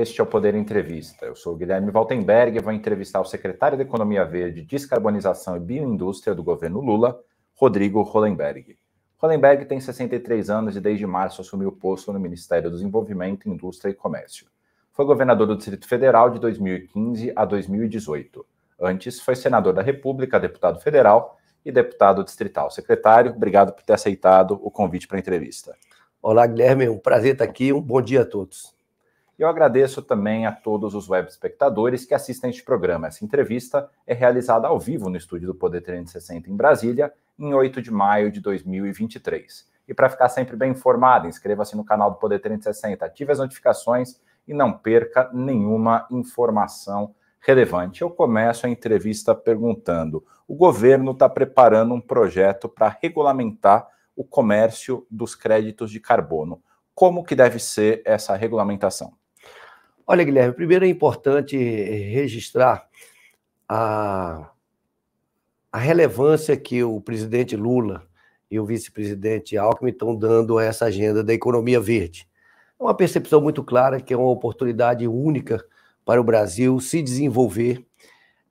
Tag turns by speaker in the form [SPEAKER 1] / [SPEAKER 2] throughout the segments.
[SPEAKER 1] Este é o Poder Entrevista. Eu sou Guilherme Valtenberg e vou entrevistar o secretário da Economia Verde, Descarbonização e Bioindústria do governo Lula, Rodrigo Hollenberg. Hollenberg tem 63 anos e desde março assumiu o posto no Ministério do Desenvolvimento, Indústria e Comércio. Foi governador do Distrito Federal de 2015 a 2018. Antes, foi senador da República, deputado federal e deputado distrital. Secretário, obrigado por ter aceitado o convite para a entrevista. Olá, Guilherme. É
[SPEAKER 2] um prazer estar aqui. Um bom dia a todos.
[SPEAKER 1] Eu agradeço também a todos os web espectadores que assistem este programa. Essa entrevista é realizada ao vivo no estúdio do Poder 360 em Brasília, em 8 de maio de 2023. E para ficar sempre bem informado, inscreva-se no canal do Poder 360, ative as notificações e não perca nenhuma informação relevante. Eu começo a entrevista perguntando: o governo está preparando um projeto para regulamentar o comércio dos créditos de carbono. Como que deve ser essa regulamentação? Olha, Guilherme, primeiro é importante eh,
[SPEAKER 2] registrar a, a relevância que o presidente Lula e o vice-presidente Alckmin estão dando a essa agenda da economia verde. É uma percepção muito clara que é uma oportunidade única para o Brasil se desenvolver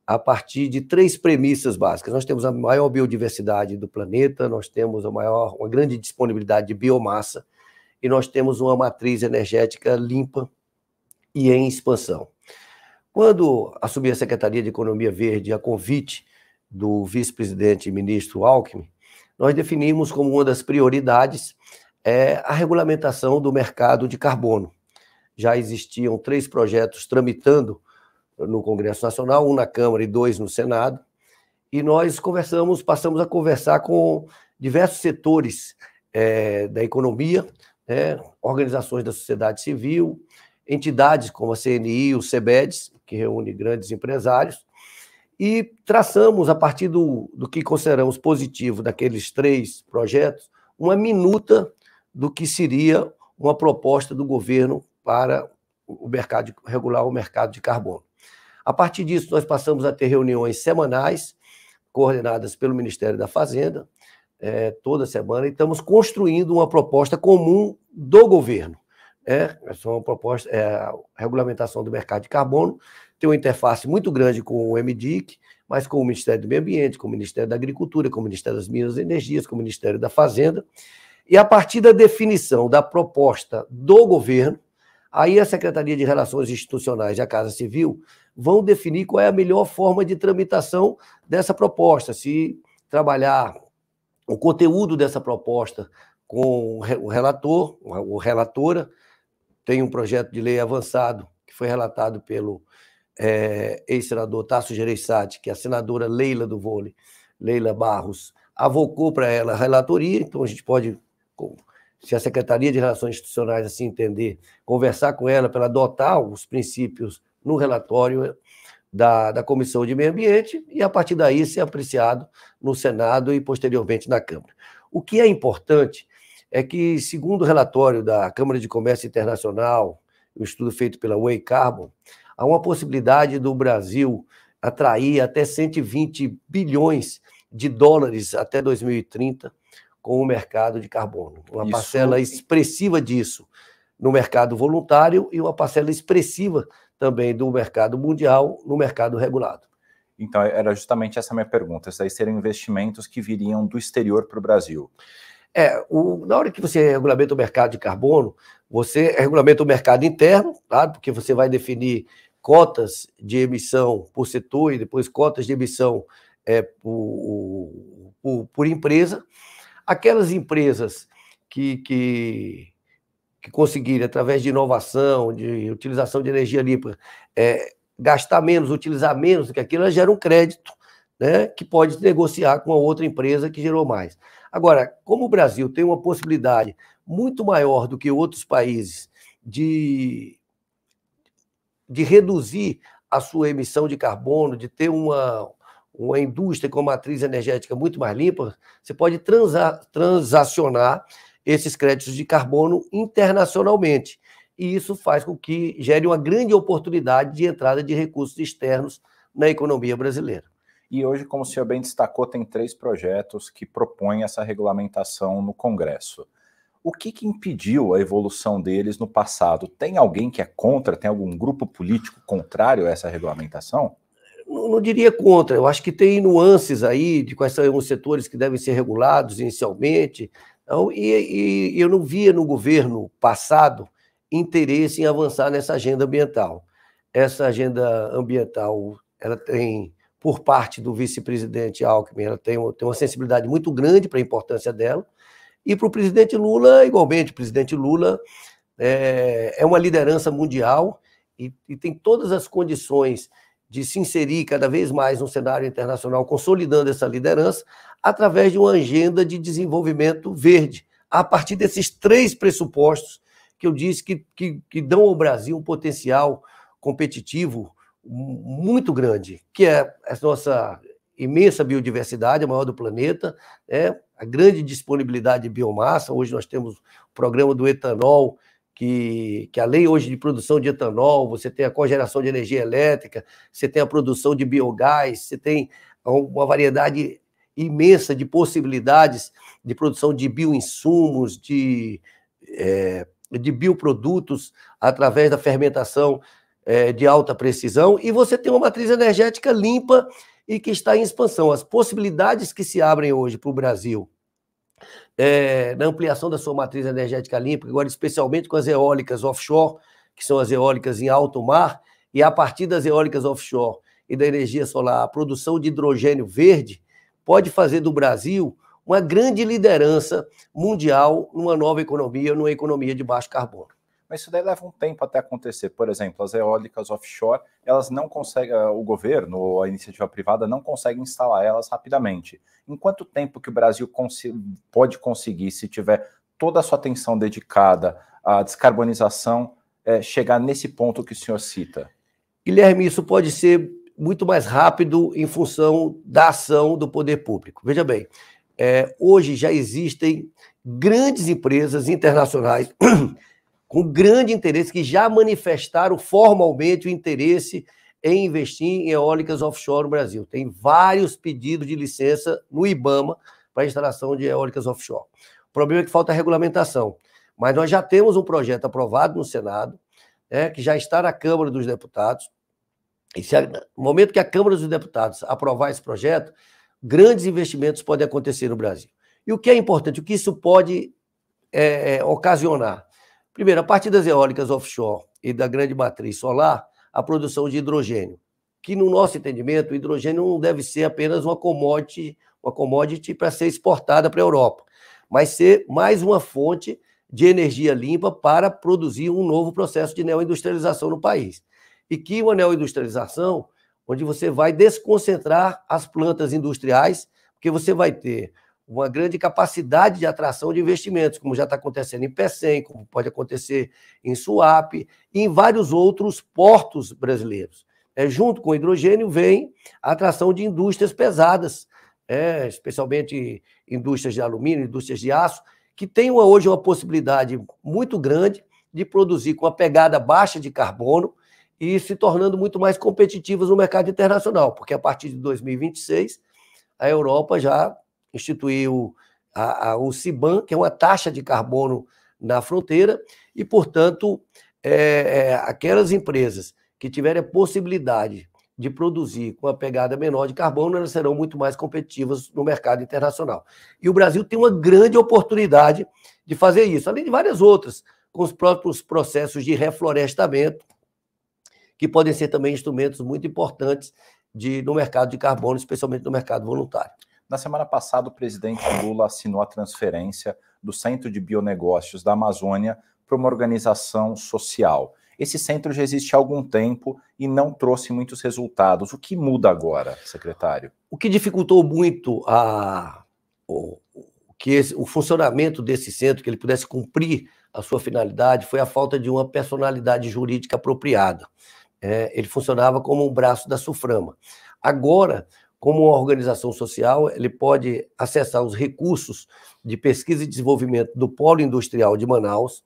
[SPEAKER 2] a partir de três premissas básicas. Nós temos a maior biodiversidade do planeta, nós temos a maior, uma grande disponibilidade de biomassa e nós temos uma matriz energética limpa e em expansão. Quando assumi a Secretaria de Economia Verde a convite do vice-presidente e ministro Alckmin, nós definimos como uma das prioridades é, a regulamentação do mercado de carbono. Já existiam três projetos tramitando no Congresso Nacional, um na Câmara e dois no Senado, e nós conversamos, passamos a conversar com diversos setores é, da economia, né, organizações da sociedade civil, entidades como a CNI, o CBEDS, que reúne grandes empresários, e traçamos, a partir do, do que consideramos positivo daqueles três projetos, uma minuta do que seria uma proposta do governo para o mercado regular o mercado de carbono. A partir disso, nós passamos a ter reuniões semanais, coordenadas pelo Ministério da Fazenda, é, toda semana, e estamos construindo uma proposta comum do governo. É, são é proposta é a regulamentação do mercado de carbono, tem uma interface muito grande com o MDIC, mas com o Ministério do Meio Ambiente, com o Ministério da Agricultura, com o Ministério das Minas e Energias, com o Ministério da Fazenda. E a partir da definição da proposta do governo, aí a Secretaria de Relações Institucionais e a Casa Civil vão definir qual é a melhor forma de tramitação dessa proposta, se trabalhar o conteúdo dessa proposta com o relator, o relatora, tem um projeto de lei avançado, que foi relatado pelo é, ex-senador Tasso Gereissati, que é a senadora Leila do Vôlei, Leila Barros, avocou para ela a relatoria, então a gente pode, se a Secretaria de Relações Institucionais assim entender, conversar com ela para ela adotar os princípios no relatório da, da Comissão de Meio Ambiente e, a partir daí, ser apreciado no Senado e, posteriormente, na Câmara. O que é importante é que, segundo o relatório da Câmara de Comércio Internacional, um estudo feito pela Way Carbon, há uma possibilidade do Brasil atrair até 120 bilhões de dólares até 2030 com o mercado de carbono. Uma Isso. parcela expressiva disso no mercado voluntário e uma parcela expressiva também do mercado mundial no mercado regulado.
[SPEAKER 1] Então, era justamente essa minha pergunta. Esses aí seriam investimentos que viriam do exterior para o Brasil.
[SPEAKER 2] É, o, na hora que você regulamenta o mercado de carbono, você regulamenta o mercado interno, tá? porque você vai definir cotas de emissão por setor e depois cotas de emissão é, por, por, por, empresa. Aquelas empresas que, que, que conseguirem, através de inovação, de utilização de energia limpa, é, gastar menos, utilizar menos do que aquilo, elas geram um crédito né, que pode negociar com a outra empresa que gerou mais. Agora, como o Brasil tem uma possibilidade muito maior do que outros países de, de reduzir a sua emissão de carbono, de ter uma, uma indústria com matriz energética muito mais limpa, você pode transa, transacionar esses créditos de carbono internacionalmente. E isso faz com que gere uma grande oportunidade de entrada de recursos externos na economia brasileira.
[SPEAKER 1] E hoje, como o senhor bem destacou, tem três projetos que propõem essa regulamentação no Congresso. O que, que impediu a evolução deles no passado? Tem alguém que é contra? Tem algum grupo político contrário a essa regulamentação?
[SPEAKER 2] Não, não, diria contra, eu acho que tem nuances aí de quais são os setores que devem ser regulados inicialmente. Então, e, e eu não via no governo passado interesse em avançar nessa agenda ambiental. Essa agenda ambiental ela tem por parte do vice-presidente Alckmin, ela tem, tem uma sensibilidade muito grande para a importância dela, e para o presidente Lula, igualmente, o presidente Lula é, é uma liderança mundial e, e tem todas as condições de se inserir cada vez mais no cenário internacional, consolidando essa liderança, através de uma agenda de desenvolvimento verde, a partir desses três pressupostos que eu disse que, que, que dão ao Brasil um potencial competitivo muito grande, que é a nossa imensa biodiversidade, a maior do planeta, né? a grande disponibilidade de biomassa. Hoje nós temos o programa do etanol, que, que além hoje de produção de etanol, você tem a cogeração de energia elétrica, você tem a produção de biogás, você tem uma variedade imensa de possibilidades de produção de bioinsumos, de, é, de bioprodutos através da fermentação é, de alta precisão e você tem uma matriz energética limpa e que está em expansão. As possibilidades que se abrem hoje para o Brasil é, na ampliação da sua matriz energética limpa, agora especialmente com as eólicas offshore, que são as eólicas em alto mar, e a partir das eólicas offshore e da energia solar, a produção de hidrogênio verde pode fazer do Brasil uma grande liderança mundial numa nova economia, numa economia de baixo carbono
[SPEAKER 1] mas isso daí leva um tempo até acontecer. Por exemplo, as eólicas offshore, elas não conseguem, eh, o governo ou a iniciativa privada não consegue instalar elas rapidamente. Em quanto tempo que o Brasil pode conseguir, se tiver toda a sua atenção dedicada à descarbonização, é, chegar nesse ponto que o senhor cita? Guilherme, isso pode
[SPEAKER 2] ser muito mais rápido em função da ação do poder público. Veja bem, é, hoje já existem grandes empresas internacionais com grande interesse, que já manifestaram formalmente o interesse em investir em eólicas offshore no Brasil. Tem vários pedidos de licença no IBAMA para instalação de eólicas offshore. O problema é que falta regulamentação. Mas nós já temos um projeto aprovado no Senado, né, que já está na Câmara dos Deputados. E se, no momento que a Câmara dos Deputados aprovar esse projeto, grandes investimentos podem acontecer no Brasil. E o que é importante? O que isso pode é, é ocasionar? Primeiro, a partir das eólicas offshore e da grande matriz solar, a produção de hidrogênio, que no nosso entendimento, o hidrogênio não deve ser apenas uma commodity, uma commodity para ser exportada para a Europa, mas ser mais uma fonte de energia limpa para produzir um novo processo de neoindustrialização no país. E que uma neoindustrialização onde você vai desconcentrar as plantas industriais, porque você vai ter uma grande capacidade de atração de investimentos, como já está acontecendo em PECEM, como pode acontecer em Suape e em vários outros portos brasileiros. É, junto com o hidrogênio vem a atração de indústrias pesadas, é, especialmente indústrias de alumínio, indústrias de aço, que têm hoje uma possibilidade muito grande de produzir com a pegada baixa de carbono e se tornando muito mais competitivas no mercado internacional, porque a partir de 2026 a Europa já instituiu a, a, o CIBAN, que é uma taxa de carbono na fronteira, e, portanto, é, é, aquelas empresas que tiverem a possibilidade de produzir com a pegada menor de carbono, elas serão muito mais competitivas no mercado internacional. E o Brasil tem uma grande oportunidade de fazer isso, além de várias outras, com os próprios processos de reflorestamento, que podem ser também instrumentos muito importantes de, no mercado de carbono, especialmente no mercado voluntário.
[SPEAKER 1] Na semana passada, o presidente Lula assinou a transferência do Centro de Bionegócios da Amazônia para uma organização social. Esse centro já existe há algum tempo e não trouxe muitos resultados. O que muda agora, secretário?
[SPEAKER 2] O que dificultou muito a, o, que esse, o funcionamento desse centro, que ele pudesse cumprir a sua finalidade, foi a falta de uma personalidade jurídica apropriada. É, ele funcionava como um braço da SUFRAMA. Agora, como uma organização social, ele pode acessar os recursos de pesquisa e desenvolvimento do Polo Industrial de Manaus,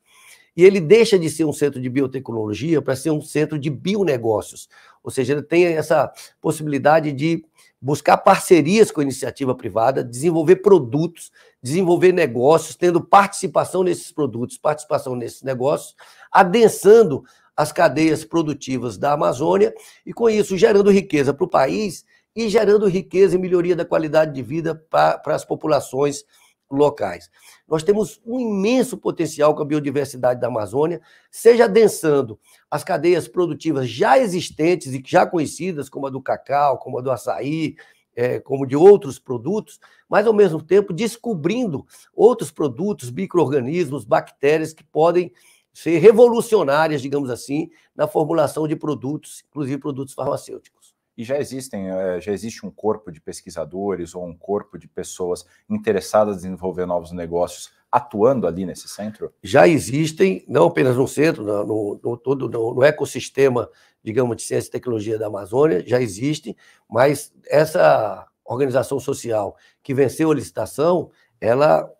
[SPEAKER 2] e ele deixa de ser um centro de biotecnologia para ser um centro de bionegócios. Ou seja, ele tem essa possibilidade de buscar parcerias com a iniciativa privada, desenvolver produtos, desenvolver negócios, tendo participação nesses produtos, participação nesses negócios, adensando as cadeias produtivas da Amazônia e, com isso, gerando riqueza para o país e gerando riqueza e melhoria da qualidade de vida para as populações locais. Nós temos um imenso potencial com a biodiversidade da Amazônia, seja adensando as cadeias produtivas já existentes e já conhecidas, como a do cacau, como a do açaí, é, como de outros produtos, mas ao mesmo tempo descobrindo outros produtos, micro-organismos, bactérias que podem ser revolucionárias, digamos assim, na formulação de produtos, inclusive produtos farmacêuticos
[SPEAKER 1] e já existem, é, já existe um corpo de pesquisadores ou um corpo de pessoas interessadas em desenvolver novos negócios atuando ali nesse centro?
[SPEAKER 2] Já existem, não apenas no centro, no, no todo no, no, ecossistema, digamos, de ciência e tecnologia da Amazônia, já existem, mas essa organização social que venceu a licitação, ela,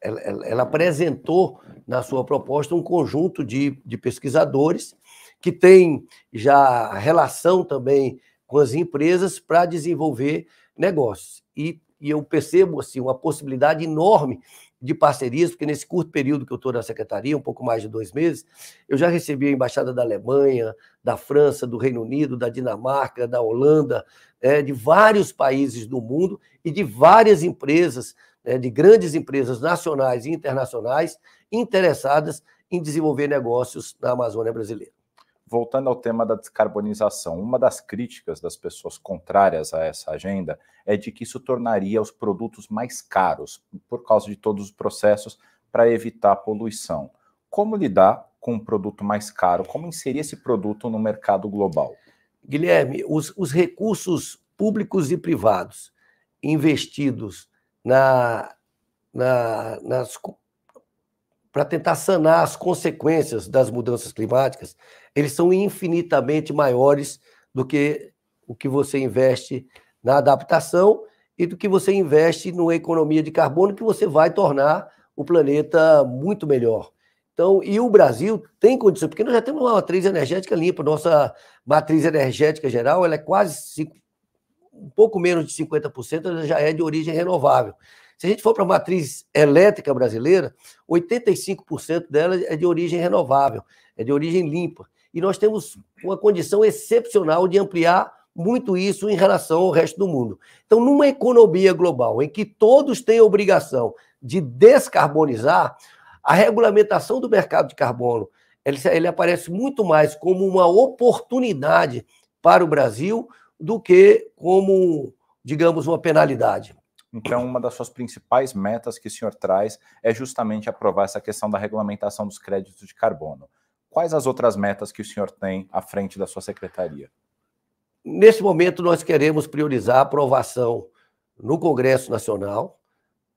[SPEAKER 2] ela, ela apresentou na sua proposta um conjunto de, de pesquisadores que tem já relação também com as empresas para desenvolver negócios. E, e eu percebo assim, uma possibilidade enorme de parcerias, porque nesse curto período que eu estou na secretaria, um pouco mais de dois meses, eu já recebi a embaixada da Alemanha, da França, do Reino Unido, da Dinamarca, da Holanda, é, de vários países do mundo e de várias empresas, é, de grandes empresas nacionais e internacionais interessadas em desenvolver negócios na Amazônia brasileira voltando ao tema da descarbonização, uma das críticas
[SPEAKER 1] das pessoas contrárias a essa agenda é de que isso tornaria os produtos mais caros, por causa de todos os processos para evitar a poluição. Como lidar com um produto mais caro? Como inserir esse produto no mercado global? Guilherme, os,
[SPEAKER 2] os recursos públicos e privados investidos na, na, nas, para tentar sanar as consequências das mudanças climáticas, eles são infinitamente maiores do que o que você investe na adaptação e do que você investe numa economia de carbono que você vai tornar o planeta muito melhor. Então, e o Brasil tem condições, porque nós já temos uma matriz energética limpa, nossa matriz energética geral, ela é quase cinco, um pouco menos de 50%, ela já é de origem renovável. Se a gente for para a matriz elétrica brasileira, 85% dela é de origem renovável, é de origem limpa. E nós temos uma condição excepcional de ampliar muito isso em relação ao resto do mundo. Então, numa economia global em que todos têm a obrigação de descarbonizar, a regulamentação do mercado de carbono ele, ele aparece muito mais como uma oportunidade para o Brasil do que como, digamos, uma penalidade. Então, uma das suas
[SPEAKER 1] principais metas que o senhor traz é justamente aprovar essa questão da regulamentação dos créditos de carbono. Quais as outras metas que o senhor tem à frente da sua secretaria?
[SPEAKER 2] Neste momento, nós queremos priorizar a aprovação no Congresso Nacional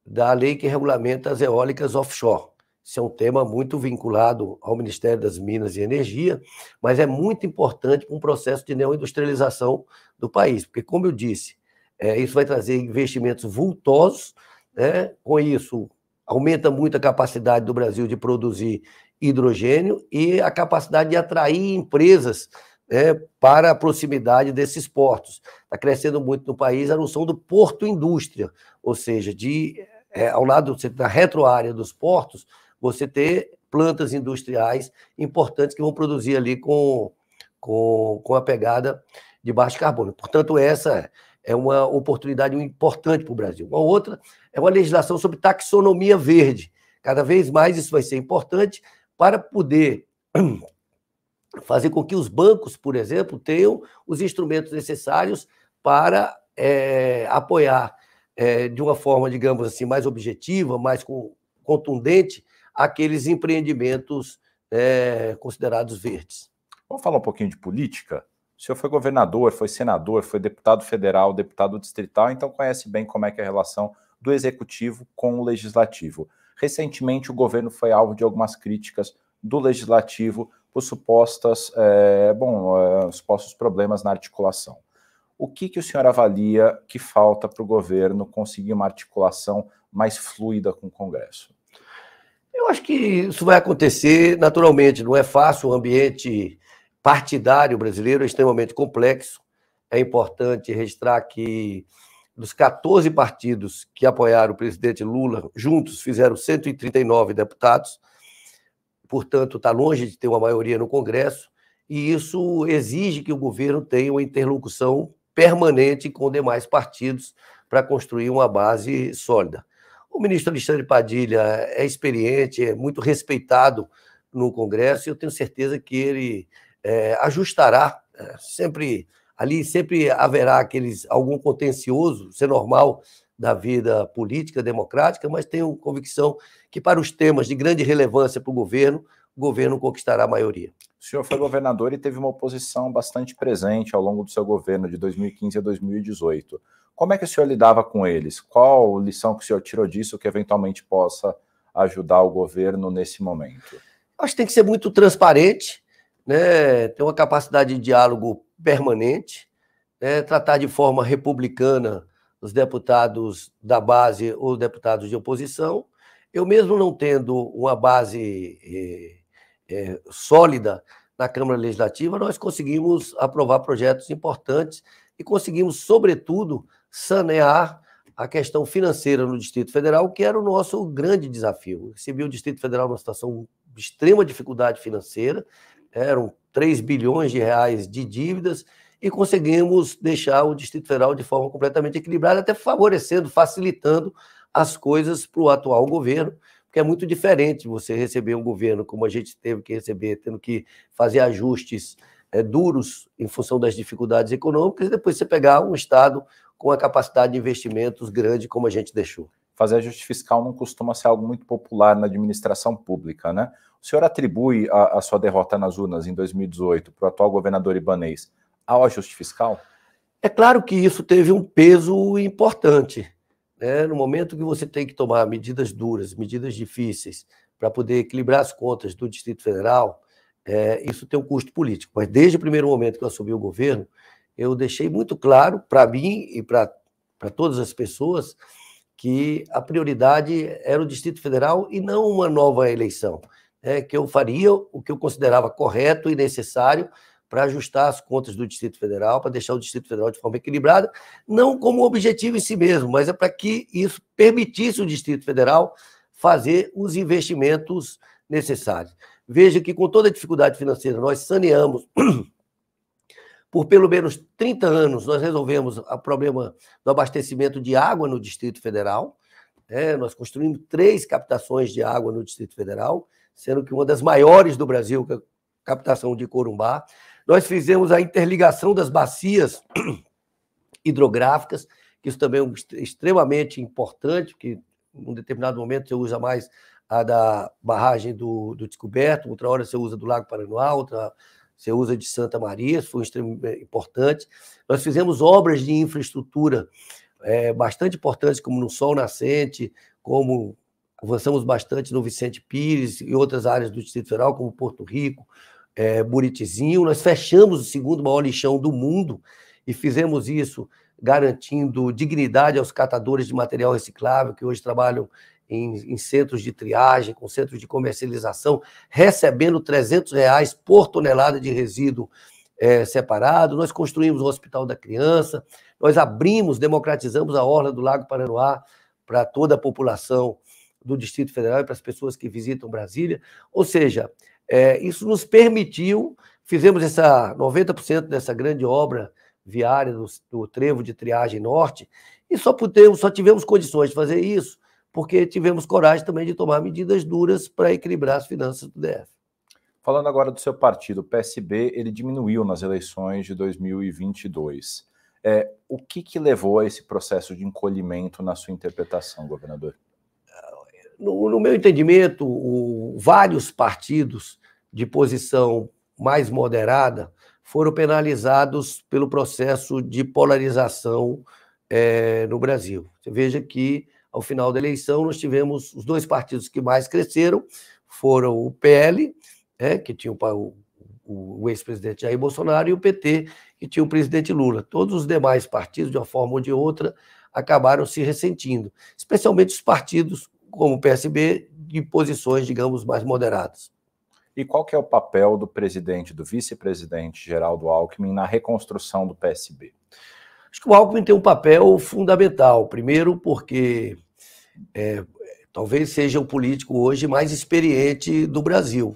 [SPEAKER 2] da lei que regulamenta as eólicas offshore. Isso é um tema muito vinculado ao Ministério das Minas e Energia, mas é muito importante para um processo de neoindustrialização do país, porque, como eu disse, é, isso vai trazer investimentos vultosos, né? com isso, aumenta muito a capacidade do Brasil de produzir hidrogênio e a capacidade de atrair empresas né, para a proximidade desses portos. Está crescendo muito no país a noção do porto-indústria, ou seja, de é, ao lado da retroárea dos portos, você ter plantas industriais importantes que vão produzir ali com, com, com a pegada de baixo carbono. Portanto, essa é uma oportunidade importante para o Brasil. Uma outra é uma legislação sobre taxonomia verde. Cada vez mais isso vai ser importante para poder fazer com que os bancos, por exemplo, tenham os instrumentos necessários para é, apoiar é, de uma forma, digamos assim, mais objetiva, mais contundente, aqueles empreendimentos é, considerados verdes. Vamos falar um pouquinho de política? O senhor foi governador, foi
[SPEAKER 1] senador, foi deputado federal, deputado distrital, então conhece bem como é que é a relação do executivo com o legislativo. Recentemente, o governo foi alvo de algumas críticas do legislativo por supostas, é, bom, é, supostos problemas na articulação. O que, que o senhor avalia que falta para o governo conseguir uma articulação mais fluida com o Congresso?
[SPEAKER 2] Eu acho que isso vai acontecer naturalmente, não é fácil, o ambiente partidário brasileiro é extremamente complexo. É importante registrar que dos 14 partidos que apoiaram o presidente Lula, juntos fizeram 139 deputados, portanto, está longe de ter uma maioria no Congresso, e isso exige que o governo tenha uma interlocução permanente com demais partidos para construir uma base sólida. O ministro Alexandre Padilha é experiente, é muito respeitado no Congresso, e eu tenho certeza que ele é, ajustará, é, sempre ali sempre haverá aqueles algum contencioso, ser é normal da vida política democrática, mas tenho convicção que para os temas de grande relevância para o governo, o governo conquistará a maioria.
[SPEAKER 1] O senhor foi governador e teve uma oposição bastante presente ao longo do seu governo de 2015 a 2018. Como é que o senhor lidava com eles? Qual lição que o senhor tirou disso que eventualmente possa ajudar o governo nesse momento? Acho que tem que ser muito
[SPEAKER 2] transparente, né, ter uma capacidade de diálogo permanente, né, tratar de forma republicana os deputados da base ou deputados de oposição. Eu mesmo não tendo uma base é, é, sólida na Câmara Legislativa, nós conseguimos aprovar projetos importantes e conseguimos, sobretudo, sanear a questão financeira no Distrito Federal, que era o nosso grande desafio. Recebi o Distrito Federal numa situação de extrema dificuldade financeira, eram 3 bilhões de reais de dívidas e conseguimos deixar o Distrito Federal de forma completamente equilibrada, até favorecendo, facilitando as coisas para o atual governo, porque é muito diferente você receber um governo como a gente teve que receber, tendo que fazer ajustes é, duros em função das dificuldades econômicas, e depois você pegar um Estado com a capacidade de investimentos grande como a gente deixou fazer
[SPEAKER 1] ajuste fiscal não costuma ser algo muito popular na administração pública, né? O senhor atribui a, a sua derrota nas urnas em 2018 para o atual governador Ibanês ao ajuste fiscal?
[SPEAKER 2] É claro que isso teve um peso importante. Né? No momento que você tem que tomar medidas duras, medidas difíceis, para poder equilibrar as contas do Distrito Federal, é, isso tem um custo político. Mas desde o primeiro momento que eu assumi o governo, eu deixei muito claro para mim e para todas as pessoas que a prioridade era o Distrito Federal e não uma nova eleição. É, que eu faria o que eu considerava correto e necessário para ajustar as contas do Distrito Federal, para deixar o Distrito Federal de forma equilibrada, não como objetivo em si mesmo, mas é para que isso permitisse o Distrito Federal fazer os investimentos necessários. Veja que, com toda a dificuldade financeira, nós saneamos por pelo menos 30 anos, nós resolvemos o problema do abastecimento de água no Distrito Federal. É, nós construímos três captações de água no Distrito Federal, sendo que uma das maiores do Brasil, que é a captação de Corumbá. Nós fizemos a interligação das bacias hidrográficas, que isso também é extremamente importante, porque em um determinado momento você usa mais a da barragem do, do Descoberto, outra hora você usa do Lago Paranoá, outra você usa de Santa Maria, foi extremamente é, importante. Nós fizemos obras de infraestrutura é, bastante importantes, como no Sol Nascente, como avançamos bastante no Vicente Pires e outras áreas do Distrito Federal, como Porto Rico, é, Buritizinho. Nós fechamos o segundo maior lixão do mundo e fizemos isso garantindo dignidade aos catadores de material reciclável que hoje trabalham em, em, centros de triagem, com centros de comercialização, recebendo 300 reais por tonelada de resíduo é, separado. Nós construímos o Hospital da Criança, nós abrimos, democratizamos a orla do Lago Paranoá para toda a população do Distrito Federal e para as pessoas que visitam Brasília. Ou seja, é, isso nos permitiu, fizemos essa 90% dessa grande obra viária do, do trevo de triagem norte e só pudemos, só tivemos condições de fazer isso porque tivemos coragem também de tomar medidas duras para equilibrar as finanças do DF.
[SPEAKER 1] Falando agora do seu partido, o PSB, ele diminuiu nas eleições de 2022. É, o que, que levou a esse processo de encolhimento na sua interpretação, governador?
[SPEAKER 2] No, no meu entendimento, o, vários partidos de posição mais moderada foram penalizados pelo processo de polarização é, no Brasil. Você veja que ao final da eleição, nós tivemos os dois partidos que mais cresceram, foram o PL, né, que tinha o, o, o ex-presidente Jair Bolsonaro, e o PT, que tinha o presidente Lula. Todos os demais partidos, de uma forma ou de outra, acabaram se ressentindo, especialmente os partidos como o PSB, de posições, digamos, mais moderadas. E qual que é o
[SPEAKER 1] papel do presidente, do vice-presidente Geraldo Alckmin na reconstrução do PSB?
[SPEAKER 2] Acho que o Alckmin tem um papel fundamental. Primeiro, porque é, talvez seja o político hoje mais experiente do Brasil,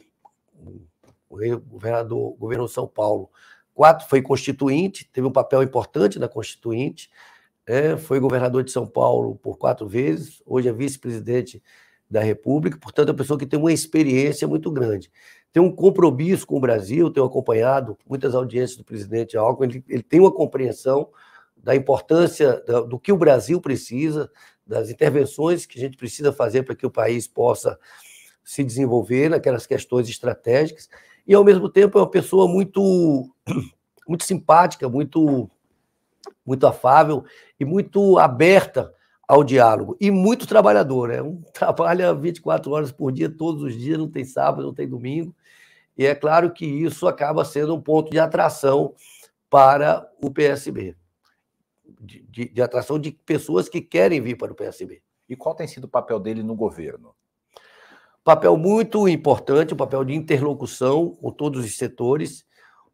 [SPEAKER 2] o governador, governo São Paulo. Quatro foi constituinte, teve um papel importante na constituinte, é, foi governador de São Paulo por quatro vezes, hoje é vice-presidente da República, portanto, é uma pessoa que tem uma experiência muito grande. Tem um compromisso com o Brasil, tenho acompanhado muitas audiências do presidente Alckmin, ele, ele tem uma compreensão da importância do que o Brasil precisa, das intervenções que a gente precisa fazer para que o país possa se desenvolver naquelas questões estratégicas. E, ao mesmo tempo, é uma pessoa muito, muito simpática, muito, muito afável e muito aberta ao diálogo. E muito trabalhador, né? Um trabalha 24 horas por dia, todos os dias, não tem sábado, não tem domingo. E é claro que isso acaba sendo um ponto de atração para o PSB de, de, atração de pessoas que querem vir para o PSB. E qual tem sido o papel dele no governo? Papel muito importante, um papel de interlocução com todos os setores.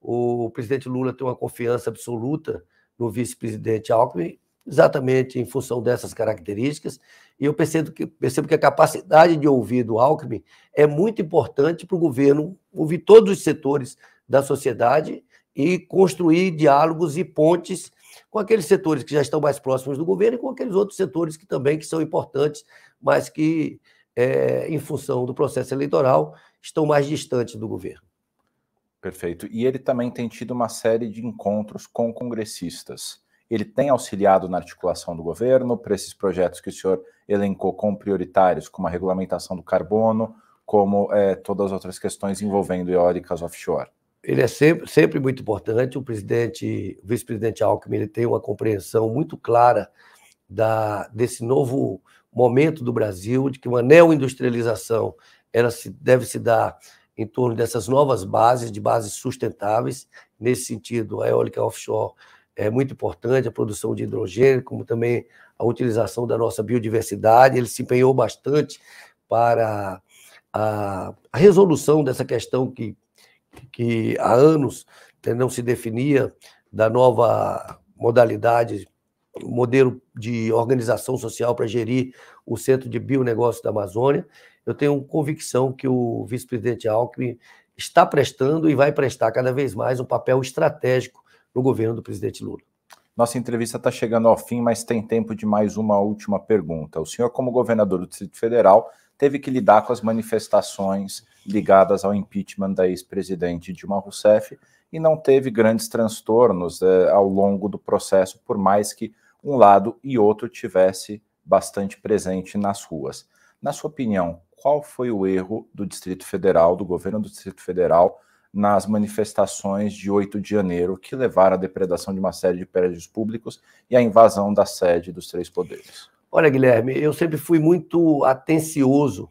[SPEAKER 2] O presidente Lula tem uma confiança absoluta no vice-presidente Alckmin, exatamente em função dessas características. E eu percebo que, percebo que a capacidade de ouvir do Alckmin é muito importante para o governo ouvir todos os setores da sociedade e construir diálogos e pontes com aqueles setores que já estão mais próximos do governo e com aqueles outros setores que também que são importantes, mas que, é, em função do processo eleitoral, estão mais distantes do governo.
[SPEAKER 1] Perfeito. E ele também tem tido uma série de encontros com congressistas. Ele tem auxiliado na articulação do governo para esses projetos que o senhor elencou como prioritários, como a regulamentação do carbono, como é, todas as outras questões envolvendo eólicas offshore
[SPEAKER 2] ele é sempre, sempre muito importante. O presidente, o vice-presidente Alckmin, ele tem uma compreensão muito clara da, desse novo momento do Brasil, de que uma neoindustrialização ela se, deve se dar em torno dessas novas bases, de bases sustentáveis. Nesse sentido, a eólica offshore é muito importante, a produção de hidrogênio, como também a utilização da nossa biodiversidade. Ele se empenhou bastante para a, a resolução dessa questão que que há anos né, não se definia da nova modalidade, modelo de organização social para gerir o Centro de negócio da Amazônia. Eu tenho convicção que o vice-presidente Alckmin está prestando e vai prestar cada vez mais um papel estratégico no governo do presidente Lula.
[SPEAKER 1] Nossa entrevista está chegando ao fim, mas tem tempo de mais uma última pergunta. O senhor, como governador do Distrito Federal, teve que lidar com as manifestações ligadas ao impeachment da ex-presidente Dilma Rousseff e não teve grandes transtornos eh, ao longo do processo, por mais que um lado e outro tivesse bastante presente nas ruas. Na sua opinião, qual foi o erro do Distrito Federal, do governo do Distrito Federal, nas manifestações de 8 de janeiro que levaram à depredação de uma série de prédios públicos e à invasão da sede dos três poderes?
[SPEAKER 2] Olha, Guilherme, eu sempre fui muito atencioso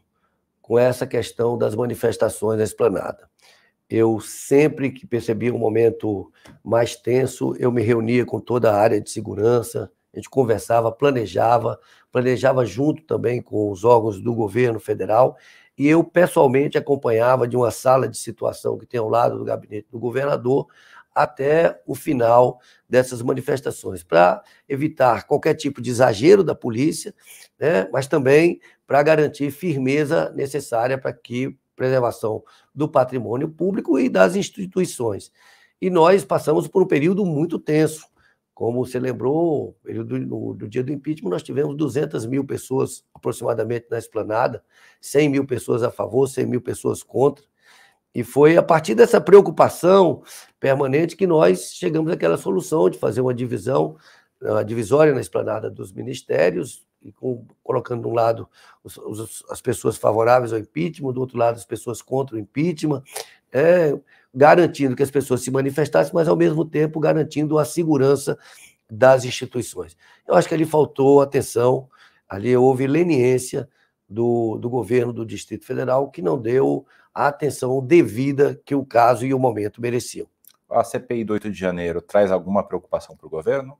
[SPEAKER 2] com essa questão das manifestações na esplanada. Eu sempre que percebia um momento mais tenso, eu me reunia com toda a área de segurança, a gente conversava, planejava, planejava junto também com os órgãos do governo federal, e eu pessoalmente acompanhava de uma sala de situação que tem ao lado do gabinete do governador até o final dessas manifestações, para evitar qualquer tipo de exagero da polícia, né, mas também para garantir firmeza necessária para que preservação do patrimônio público e das instituições. E nós passamos por um período muito tenso. Como você lembrou, período no, dia do impeachment, nós tivemos 200 mil pessoas aproximadamente na esplanada, 100 mil pessoas a favor, 100 mil pessoas contra. E foi a partir dessa preocupação permanente que nós chegamos àquela solução de fazer uma divisão, uma ah, divisória na esplanada dos ministérios, com, colocando de um lado os, os, as pessoas favoráveis ao impeachment, do outro lado as pessoas contra o impeachment, é, garantindo que as pessoas se manifestassem, mas ao mesmo tempo garantindo a segurança das instituições. Eu acho que ali faltou atenção, ali houve leniência do, do governo do Distrito Federal, que não deu a atenção devida que o caso e o momento mereciam.
[SPEAKER 1] A CPI do 8 de janeiro traz alguma preocupação para o governo?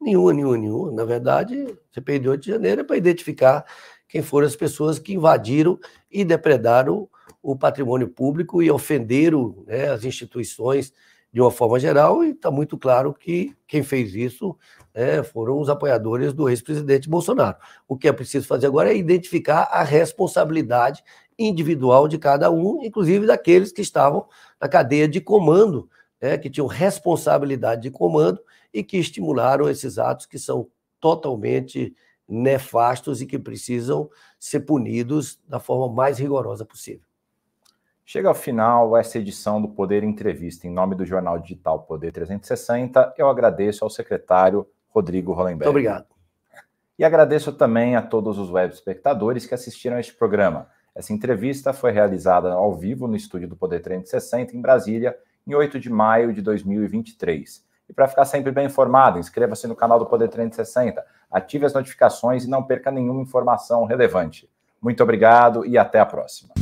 [SPEAKER 2] Nenhuma, nenhuma, nenhuma. Na verdade, a CPI do 8 de janeiro é para identificar quem foram as pessoas que invadiram e depredaram o patrimônio público e ofenderam né, as instituições de uma forma geral, e está muito claro que quem fez isso né, foram os apoiadores do ex-presidente Bolsonaro. O que é preciso fazer agora é identificar a responsabilidade individual de cada um, inclusive daqueles que estavam na cadeia de comando, né, que tinham responsabilidade de comando e que estimularam esses atos que são totalmente nefastos e que precisam ser punidos da forma mais rigorosa possível. Chega ao final essa
[SPEAKER 1] edição do Poder Entrevista. Em nome do jornal digital Poder 360, eu agradeço ao secretário Rodrigo Rolenberg. Muito obrigado. E agradeço também a todos os web espectadores que assistiram a este programa. Essa entrevista foi realizada ao vivo no estúdio do Poder 360, em Brasília, em 8 de maio de 2023. E para ficar sempre bem informado, inscreva-se no canal do Poder 360, ative as notificações e não perca nenhuma informação relevante. Muito obrigado e até a próxima.